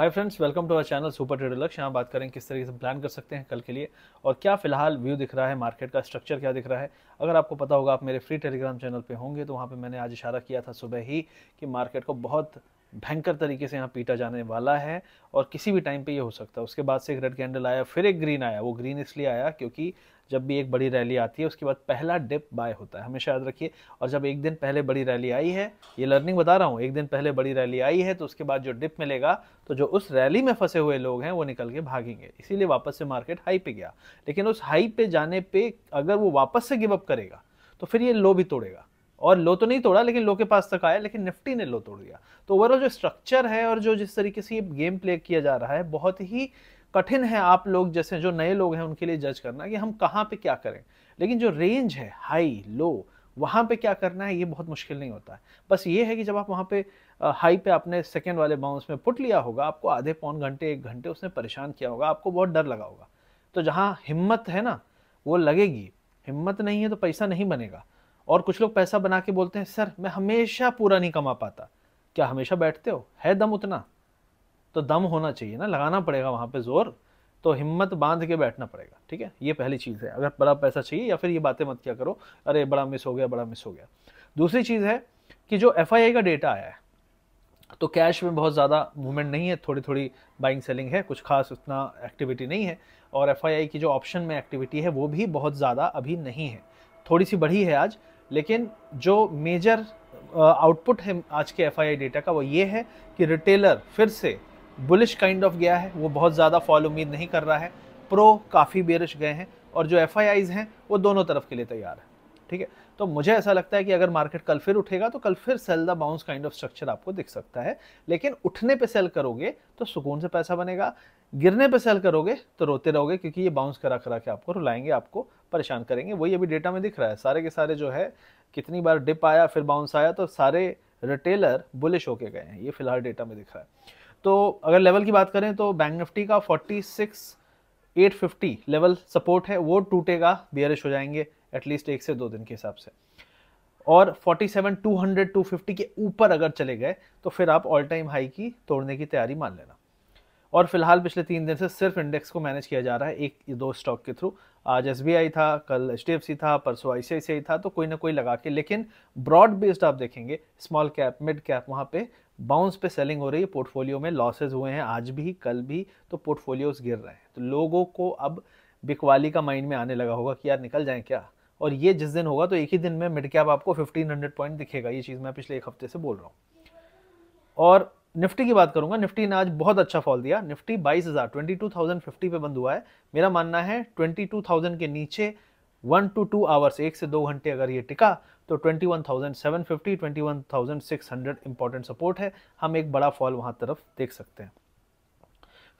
hi friends welcome to our channel super trade Lakshya यहाँ बात करें किस तरीके से प्लान कर सकते हैं कल के लिए और क्या फिलहाल व्यू दिख रहा है मार्केट का स्ट्रक्चर क्या दिख रहा है अगर आपको पता होगा आप मेरे फ्री टेलीग्राम चैनल पे होंगे तो वहाँ पे मैंने आज इशारा किया था सुबह ही कि मार्केट को बहुत भयंकर तरीके से यहाँ पीटा जाने वाला है और किसी भी टाइम पे ये हो सकता है उसके बाद से एक रेड कैंडल आया फिर एक ग्रीन आया वो ग्रीन इसलिए आया क्योंकि जब भी एक बड़ी रैली आती है उसके बाद पहला डिप बाय होता है हमेशा याद रखिए और जब एक दिन पहले बड़ी रैली आई है ये लर्निंग बता रहा हूँ एक दिन पहले बड़ी रैली आई है तो उसके बाद जो डिप मिलेगा तो जो उस रैली में फंसे हुए लोग हैं वो निकल के भागेंगे इसीलिए वापस से मार्केट हाई पे गया लेकिन उस हाई पे जाने पर अगर वो वापस से गिवअप करेगा तो फिर ये लो भी तोड़ेगा और लो तो नहीं तोड़ा लेकिन लो के पास तक आया लेकिन निफ्टी ने लो तोड़ दिया तो ओवरऑल जो स्ट्रक्चर है और जो जिस तरीके से ये गेम प्ले किया जा रहा है बहुत ही कठिन है आप लोग जैसे जो नए लोग हैं उनके लिए जज करना कि हम कहाँ पे क्या करें लेकिन जो रेंज है हाई लो वहाँ पे क्या करना है ये बहुत मुश्किल नहीं होता है बस ये है कि जब आप वहाँ पे हाई पे आपने सेकेंड वाले बाउंस में पुट लिया होगा आपको आधे पौन घंटे एक घंटे उसने परेशान किया होगा आपको बहुत डर लगा होगा तो जहाँ हिम्मत है ना वो लगेगी हिम्मत नहीं है तो पैसा नहीं बनेगा और कुछ लोग पैसा बना के बोलते हैं सर मैं हमेशा पूरा नहीं कमा पाता क्या हमेशा बैठते हो है दम उतना तो दम होना चाहिए ना लगाना पड़ेगा वहाँ पे जोर तो हिम्मत बांध के बैठना पड़ेगा ठीक है ये पहली चीज़ है अगर बड़ा पैसा चाहिए या फिर ये बातें मत क्या करो अरे बड़ा मिस हो गया बड़ा मिस हो गया दूसरी चीज़ है कि जो एफ का डेटा आया है तो कैश में बहुत ज़्यादा मूवमेंट नहीं है थोड़ी थोड़ी बाइंग सेलिंग है कुछ खास उतना एक्टिविटी नहीं है और एफ की जो ऑप्शन में एक्टिविटी है वो भी बहुत ज़्यादा अभी नहीं है थोड़ी सी बढ़ी है आज लेकिन जो मेजर आउटपुट है आज के एफ डेटा का वो ये है कि रिटेलर फिर से बुलिश काइंड ऑफ गया है वो बहुत ज़्यादा फॉल उम्मीद नहीं कर रहा है प्रो काफ़ी बेरिश गए हैं और जो एफ हैं वो दोनों तरफ के लिए तैयार है ठीक है तो मुझे ऐसा लगता है कि अगर मार्केट कल फिर उठेगा तो कल फिर sell the bounce kind of structure आपको दिख सकता है लेकिन उठने पे सेल करोगे तो सुकून से पैसा बनेगा गिरने पे सेल करोगे तो रोते रहोगे क्योंकि ये बाउंस करा करा के आपको रुलाएंगे आपको परेशान करेंगे वही अभी डेटा में दिख रहा है सारे के सारे जो है कितनी बार डिप आया फिर बाउंस आया तो सारे रिटेलर बुलिश होके गए हैं ये फिलहाल डेटा में दिख रहा है तो अगर लेवल की बात करें तो बैंक निफ्टी का फिफ्टी लेवल सपोर्ट है वो टूटेगा बियरिश हो जाएंगे एटलीस्ट एक से दो दिन के हिसाब से और टू 250 के ऊपर अगर चले गए तो फिर आप ऑल टाइम हाई की तोड़ने की तैयारी मान लेना और फिलहाल पिछले तीन दिन से सिर्फ इंडेक्स को मैनेज किया जा रहा है एक दो स्टॉक के थ्रू आज एस था कल एच था परसों आई था तो कोई ना कोई लगा के लेकिन ब्रॉड बेस्ड आप देखेंगे स्मॉल कैप मिड कैप वहाँ पे बाउंस पे सेलिंग हो रही है पोर्टफोलियो में लॉसेज हुए हैं आज भी कल भी तो पोर्टफोलियोज गिर रहे हैं तो लोगों को अब बिकवाली का माइंड में आने लगा होगा कि यार निकल जाएं क्या और ये जिस दिन होगा तो एक ही दिन में मिड कैप आपको 1500 पॉइंट दिखेगा ये चीज़ मैं पिछले एक हफ्ते से बोल रहा हूँ और निफ्टी की बात करूंगा निफ्टी ने आज बहुत अच्छा फॉल दिया निफ्टी बाईस हज़ार ट्वेंटी टू थाउजेंड फिफ्टी पे बंद हुआ है मेरा मानना है ट्वेंटी टू थाउजेंड के नीचे वन टू टू आवर्स एक से दो घंटे अगर ये टिका तो 21,750, 21,600 इंपॉर्टेंट सपोर्ट है हम एक बड़ा फॉल वहां तरफ देख सकते हैं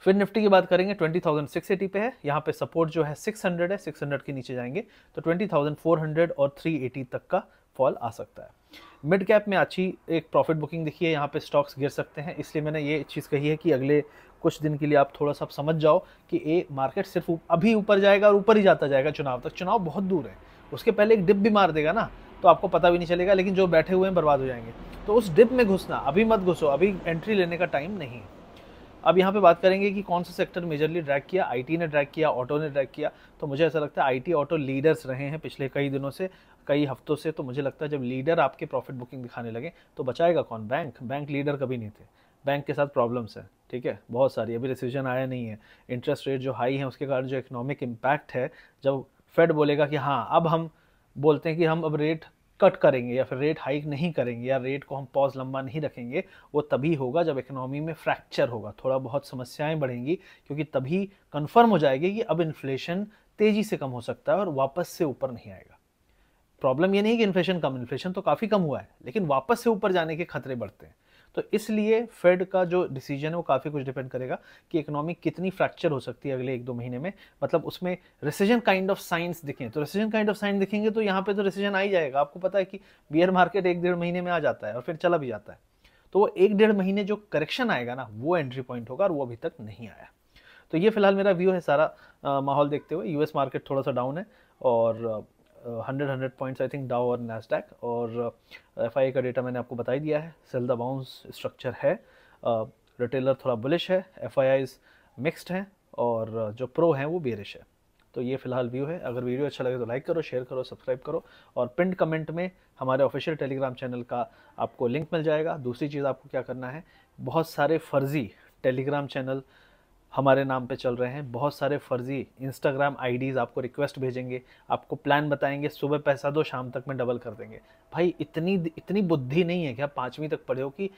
फिर निफ्टी की बात करेंगे 20,680 पे है यहाँ पे सपोर्ट जो है 600 है 600 के नीचे जाएंगे तो 20,400 और 380 तक का फॉल आ सकता है मिड कैप में अच्छी एक प्रॉफिट बुकिंग देखिए यहाँ पे स्टॉक्स गिर सकते हैं इसलिए मैंने ये चीज़ कही है कि अगले कुछ दिन के लिए आप थोड़ा सा समझ जाओ कि ए मार्केट सिर्फ अभी ऊपर जाएगा और ऊपर ही जाता जाएगा चुनाव तक चुनाव बहुत दूर है उसके पहले एक डिप भी मार देगा ना तो आपको पता भी नहीं चलेगा लेकिन जो बैठे हुए हैं बर्बाद हो जाएंगे तो उस डिप में घुसना अभी मत घुसो अभी एंट्री लेने का टाइम नहीं है अब यहाँ पे बात करेंगे कि कौन सा सेक्टर मेजरली ड्रैक किया आईटी ने ड्रैक किया ऑटो ने ड्रैक किया तो मुझे ऐसा लगता है आईटी ऑटो लीडर्स रहे हैं पिछले कई दिनों से कई हफ्तों से तो मुझे लगता है जब लीडर आपके प्रॉफिट बुकिंग दिखाने लगे तो बचाएगा कौन बैंक बैंक लीडर कभी नहीं थे बैंक के साथ प्रॉब्लम्स हैं ठीक है बहुत सारी अभी रिसीजन आया नहीं है इंटरेस्ट रेट जो हाई है उसके कारण जो इकोनॉमिक इम्पैक्ट है जब फेड बोलेगा कि हाँ अब हम बोलते हैं कि हम अब रेट कट करेंगे या फिर रेट हाइक नहीं करेंगे या रेट को हम पॉज लंबा नहीं रखेंगे वो तभी होगा जब इकोनॉमी में फ्रैक्चर होगा थोड़ा बहुत समस्याएं बढ़ेंगी क्योंकि तभी कंफर्म हो जाएगी कि अब इन्फ्लेशन तेज़ी से कम हो सकता है और वापस से ऊपर नहीं आएगा प्रॉब्लम ये नहीं कि इन्फ्लेशन कम इन्फ्लेशन तो काफ़ी कम हुआ है लेकिन वापस से ऊपर जाने के खतरे बढ़ते हैं तो इसलिए फेड का जो डिसीजन है वो काफ़ी कुछ डिपेंड करेगा कि इकोनॉमी कितनी फ्रैक्चर हो सकती है अगले एक दो महीने में मतलब उसमें रिसीजन काइंड ऑफ साइंस दिखें तो रिसीजन काइंड ऑफ साइंस दिखेंगे तो यहाँ पर तो रिसीजन आ ही जाएगा आपको पता है कि बियर मार्केट एक डेढ़ महीने में आ जाता है और फिर चला भी जाता है तो वो एक डेढ़ महीने जो करेक्शन आएगा ना वो एंट्री पॉइंट होगा और वो अभी तक नहीं आया तो ये फिलहाल मेरा व्यू है सारा माहौल देखते हुए यूएस मार्केट थोड़ा सा डाउन है और hundred hundred points I think Dow और नैसडैक और एफ uh, आई का डेटा मैंने आपको बता ही दिया है सेल द बाउंस स्ट्रक्चर है रिटेलर uh, थोड़ा बुलिश है एफ आई आईज मिक्सड हैं और uh, जो प्रो हैं वो बेरिश है तो ये फिलहाल व्यू है अगर वीडियो अच्छा लगे तो लाइक करो शेयर करो सब्सक्राइब करो और पिंड कमेंट में हमारे ऑफिशियल टेलीग्राम चैनल का आपको लिंक मिल जाएगा दूसरी चीज़ आपको क्या करना है बहुत सारे फर्जी टेलीग्राम चैनल हमारे नाम पे चल रहे हैं बहुत सारे फर्जी इंस्टाग्राम आईडीज़ आपको रिक्वेस्ट भेजेंगे आपको प्लान बताएंगे सुबह पैसा दो शाम तक में डबल कर देंगे भाई इतनी इतनी बुद्धि नहीं है क्या पाँचवीं तक पढ़े हो कि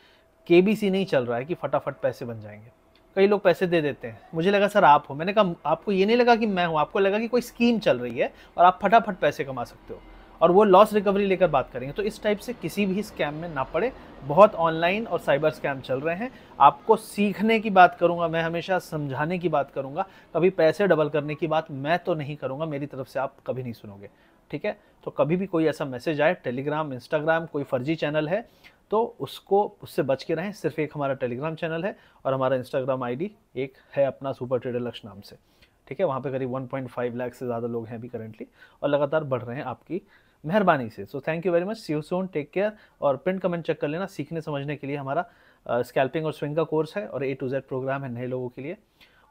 के नहीं चल रहा है कि फटाफट पैसे बन जाएंगे कई लोग पैसे दे देते हैं मुझे लगा सर आप हो मैंने कहा आपको ये नहीं लगा कि मैं हूँ आपको लगा कि कोई स्कीम चल रही है और आप फटाफट पैसे कमा सकते हो और वो लॉस रिकवरी लेकर बात करेंगे तो इस टाइप से किसी भी स्कैम में ना पड़े बहुत ऑनलाइन और साइबर स्कैम चल रहे हैं आपको सीखने की बात करूंगा मैं हमेशा समझाने की बात करूंगा कभी पैसे डबल करने की बात मैं तो नहीं करूंगा मेरी तरफ से आप कभी नहीं सुनोगे ठीक है तो कभी भी कोई ऐसा मैसेज आए टेलीग्राम इंस्टाग्राम कोई फर्जी चैनल है तो उसको उससे बच के रहें सिर्फ एक हमारा टेलीग्राम चैनल है और हमारा इंस्टाग्राम आईडी एक है अपना सुपर ट्रेडर लक्ष्य नाम से ठीक है वहाँ पे करीब 1.5 लाख से ज़्यादा लोग हैं अभी करेंटली और लगातार बढ़ रहे हैं आपकी मेहरबानी से so thank you very much see you soon take care और प्रिंट कमेंट चेक कर लेना सीखने समझने के लिए हमारा स्कैल्पिंग uh, और स्विंग का कोर्स है और ए टू जेड प्रोग्राम है नए लोगों के लिए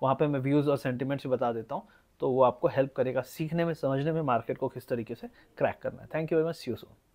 वहाँ पर मैं व्यूज़ और सेंटिमेंट्स भी बता देता हूँ तो वो आपको हेल्प करेगा सीखने में समझने में मार्केट को किस तरीके से क्रैक करना है thank you very much see you Son